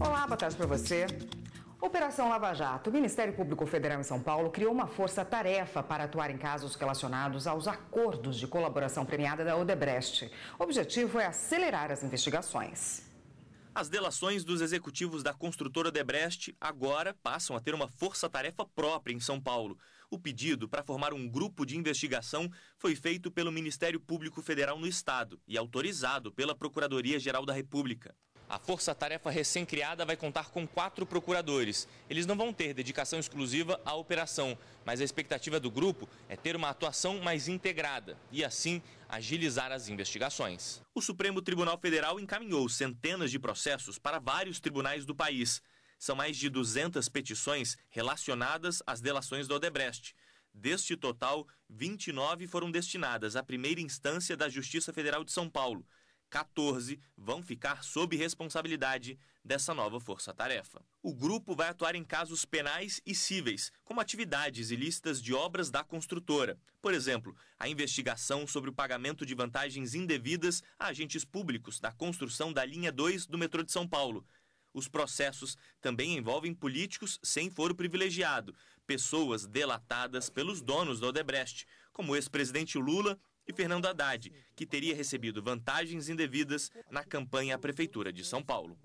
Olá, boa tarde para você. Operação Lava Jato. O Ministério Público Federal em São Paulo criou uma força-tarefa para atuar em casos relacionados aos acordos de colaboração premiada da Odebrecht. O objetivo é acelerar as investigações. As delações dos executivos da construtora Odebrecht agora passam a ter uma força-tarefa própria em São Paulo. O pedido para formar um grupo de investigação foi feito pelo Ministério Público Federal no Estado e autorizado pela Procuradoria-Geral da República. A força-tarefa recém-criada vai contar com quatro procuradores. Eles não vão ter dedicação exclusiva à operação, mas a expectativa do grupo é ter uma atuação mais integrada e, assim, agilizar as investigações. O Supremo Tribunal Federal encaminhou centenas de processos para vários tribunais do país. São mais de 200 petições relacionadas às delações do Odebrecht. Deste total, 29 foram destinadas à primeira instância da Justiça Federal de São Paulo. 14 vão ficar sob responsabilidade dessa nova força-tarefa. O grupo vai atuar em casos penais e cíveis, como atividades ilícitas de obras da construtora. Por exemplo, a investigação sobre o pagamento de vantagens indevidas a agentes públicos da construção da linha 2 do metrô de São Paulo. Os processos também envolvem políticos sem foro privilegiado, pessoas delatadas pelos donos da Odebrecht, como o ex-presidente Lula e Fernando Haddad, que teria recebido vantagens indevidas na campanha à Prefeitura de São Paulo.